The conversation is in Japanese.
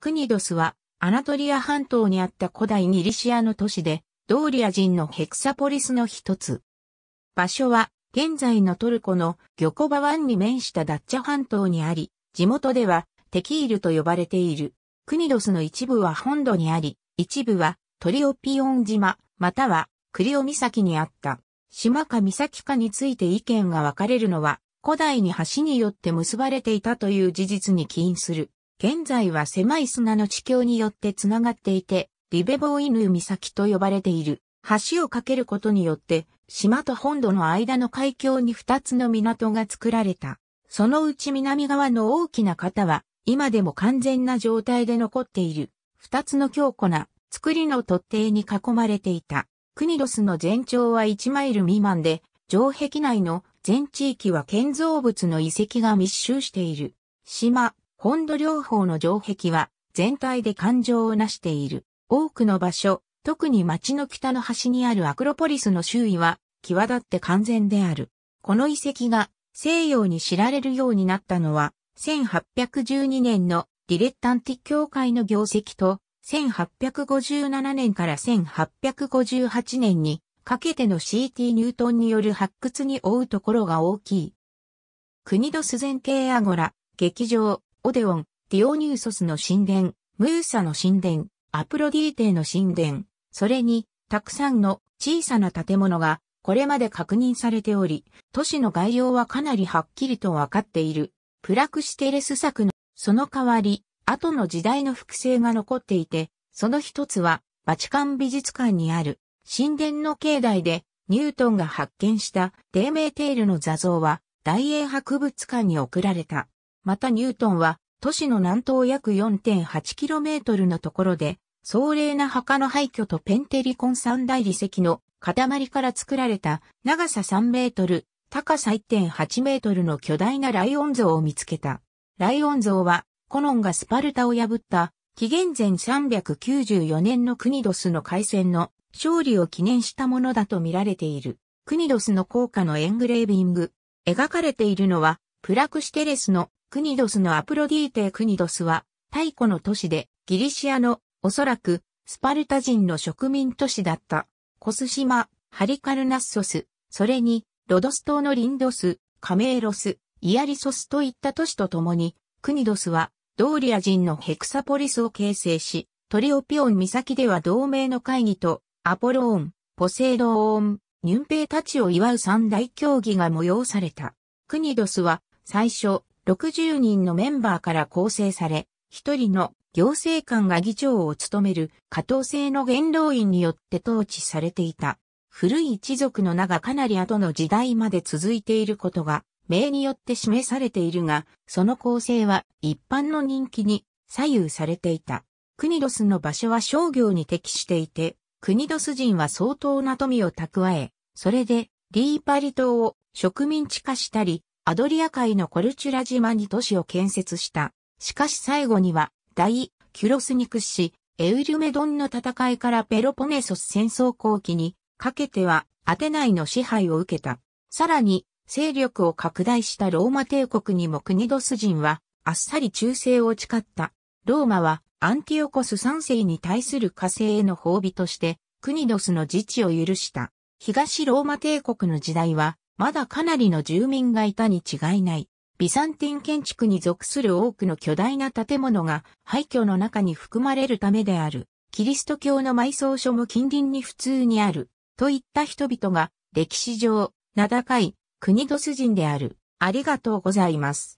クニドスは、アナトリア半島にあった古代ニリシアの都市で、ドーリア人のヘクサポリスの一つ。場所は、現在のトルコのギョコバ湾に面したダッチャ半島にあり、地元ではテキールと呼ばれている。クニドスの一部は本土にあり、一部はトリオピオン島、またはクリオ岬にあった。島か岬かについて意見が分かれるのは、古代に橋によって結ばれていたという事実に起因する。現在は狭い砂の地境によってつながっていて、リベボーイヌ岬と呼ばれている。橋を架けることによって、島と本土の間の海峡に二つの港が作られた。そのうち南側の大きな方は、今でも完全な状態で残っている。二つの強固な作りの突堤に囲まれていた。クニドスの全長は1マイル未満で、城壁内の全地域は建造物の遺跡が密集している。島、本土両方の城壁は全体で感情をなしている。多くの場所、特に町の北の端にあるアクロポリスの周囲は際立って完全である。この遺跡が西洋に知られるようになったのは1812年のディレッタンティ協会の業績と1857年から1858年にかけての CT ニュートンによる発掘に追うところが大きい。国土自然系アゴラ、劇場、オデオン、ディオニューソスの神殿、ムーサの神殿、アプロディーテの神殿、それに、たくさんの小さな建物が、これまで確認されており、都市の概要はかなりはっきりとわかっている。プラクシテレス作の、その代わり、後の時代の複製が残っていて、その一つは、バチカン美術館にある、神殿の境内で、ニュートンが発見した、デーメーテールの座像は、大英博物館に送られた。またニュートンは、都市の南東約 4.8km のところで、壮麗な墓の廃墟とペンテリコン三大理石の塊から作られた長さ3メートル、高さ1.8メートルの巨大なライオン像を見つけた。ライオン像は、コロンがスパルタを破った、紀元前394年のクニドスの海戦の勝利を記念したものだと見られている。クニドスの効果のエングレービング。描かれているのは、プラクシテレスのクニドスのアプロディーテ・クニドスは、太古の都市で、ギリシアの、おそらく、スパルタ人の植民都市だった、コス島、ハリカルナッソス、それに、ロドス島のリンドス、カメーロス、イアリソスといった都市とともに、クニドスは、ドーリア人のヘクサポリスを形成し、トリオピオン岬では同盟の会議と、アポローン、ポセイドーン、ニュンペイたちを祝う三大競技が催された。クニドスは、最初、60人のメンバーから構成され、1人の行政官が議長を務める加藤制の元老院によって統治されていた。古い一族の名がかなり後の時代まで続いていることが、名によって示されているが、その構成は一般の人気に左右されていた。クニドスの場所は商業に適していて、クニドス人は相当な富を蓄え、それでリーパリ島を植民地化したり、アドリア海のコルチュラ島に都市を建設した。しかし最後には、大、キュロスに屈し、エウリュメドンの戦いからペロポネソス戦争後期にかけてはアテナイの支配を受けた。さらに、勢力を拡大したローマ帝国にもクニドス人はあっさり忠誠を誓った。ローマはアンティオコス3世に対する火星への褒美としてクニドスの自治を許した。東ローマ帝国の時代はまだかなりの住民がいたに違いない。ビサンティン建築に属する多くの巨大な建物が廃墟の中に含まれるためである。キリスト教の埋葬所も近隣に普通にある。といった人々が歴史上名高い国と筋人である。ありがとうございます。